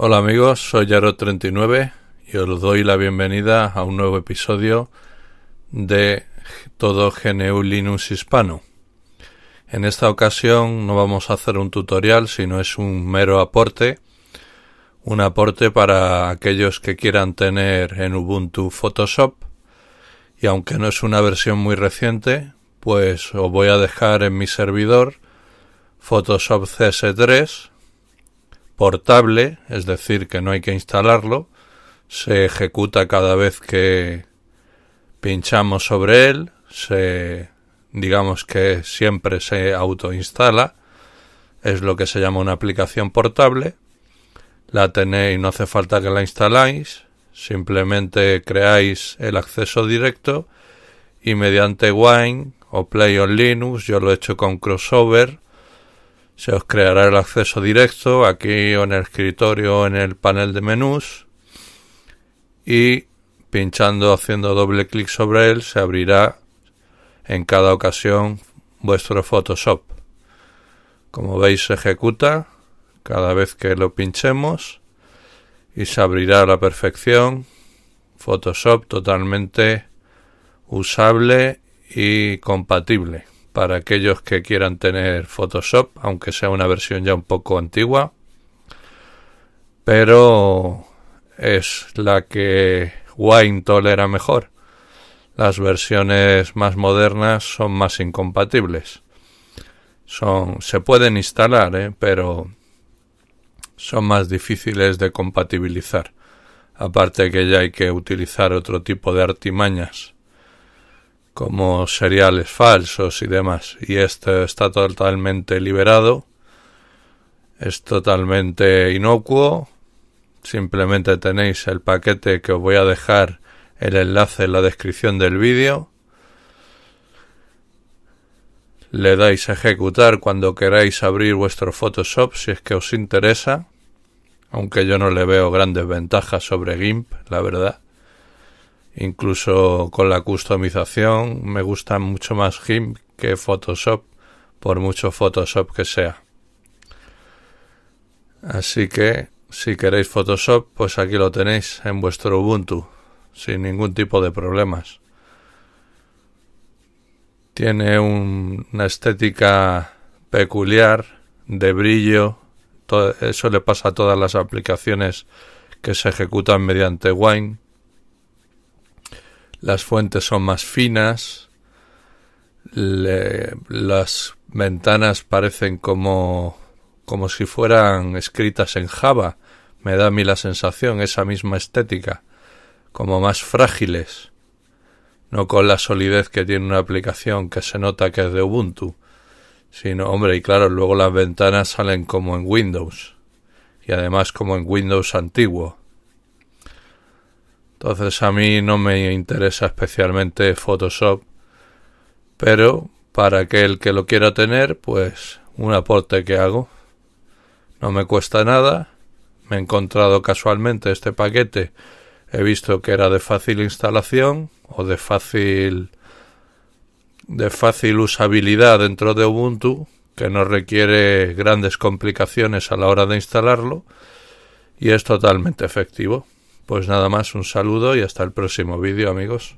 Hola amigos, soy yaro 39 y os doy la bienvenida a un nuevo episodio de todo GNU Linux hispano. En esta ocasión no vamos a hacer un tutorial, sino es un mero aporte, un aporte para aquellos que quieran tener en Ubuntu Photoshop y aunque no es una versión muy reciente, pues os voy a dejar en mi servidor Photoshop CS3 portable, es decir, que no hay que instalarlo, se ejecuta cada vez que pinchamos sobre él, se digamos que siempre se autoinstala, es lo que se llama una aplicación portable. La tenéis, no hace falta que la instaláis, simplemente creáis el acceso directo y mediante Wine o Play on Linux, yo lo he hecho con Crossover, se os creará el acceso directo aquí o en el escritorio o en el panel de menús y pinchando, haciendo doble clic sobre él, se abrirá en cada ocasión vuestro Photoshop. Como veis se ejecuta cada vez que lo pinchemos y se abrirá a la perfección Photoshop totalmente usable y compatible para aquellos que quieran tener Photoshop, aunque sea una versión ya un poco antigua. Pero es la que Wine tolera mejor. Las versiones más modernas son más incompatibles. Son, se pueden instalar, ¿eh? pero son más difíciles de compatibilizar. Aparte que ya hay que utilizar otro tipo de artimañas como seriales falsos y demás. Y esto está totalmente liberado, es totalmente inocuo. Simplemente tenéis el paquete que os voy a dejar el enlace en la descripción del vídeo. Le dais a ejecutar cuando queráis abrir vuestro Photoshop si es que os interesa. Aunque yo no le veo grandes ventajas sobre GIMP, la verdad incluso con la customización me gusta mucho más GIMP que Photoshop, por mucho Photoshop que sea. Así que si queréis Photoshop, pues aquí lo tenéis en vuestro Ubuntu, sin ningún tipo de problemas. Tiene una estética peculiar, de brillo, eso le pasa a todas las aplicaciones que se ejecutan mediante Wine las fuentes son más finas, las ventanas parecen como, como si fueran escritas en Java, me da a mí la sensación, esa misma estética, como más frágiles, no con la solidez que tiene una aplicación que se nota que es de Ubuntu, sino, hombre, y claro, luego las ventanas salen como en Windows, y además como en Windows antiguo. Entonces a mí no me interesa especialmente Photoshop, pero para aquel que lo quiera tener, pues un aporte que hago. No me cuesta nada, me he encontrado casualmente este paquete, he visto que era de fácil instalación o de fácil de fácil usabilidad dentro de Ubuntu, que no requiere grandes complicaciones a la hora de instalarlo y es totalmente efectivo. Pues nada más, un saludo y hasta el próximo vídeo amigos.